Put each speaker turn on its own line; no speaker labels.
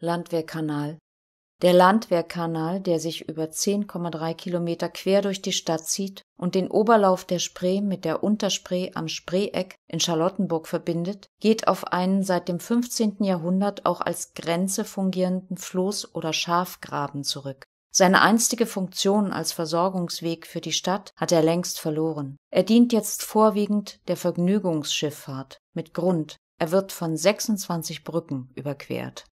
Landwehrkanal. Der Landwehrkanal, der sich über 10,3 Kilometer quer durch die Stadt zieht und den Oberlauf der Spree mit der Unterspree am Spreeeck in Charlottenburg verbindet, geht auf einen seit dem 15. Jahrhundert auch als Grenze fungierenden Floß- oder Schafgraben zurück. Seine einstige Funktion als Versorgungsweg für die Stadt hat er längst verloren. Er dient jetzt vorwiegend der Vergnügungsschifffahrt mit Grund. Er wird von 26 Brücken überquert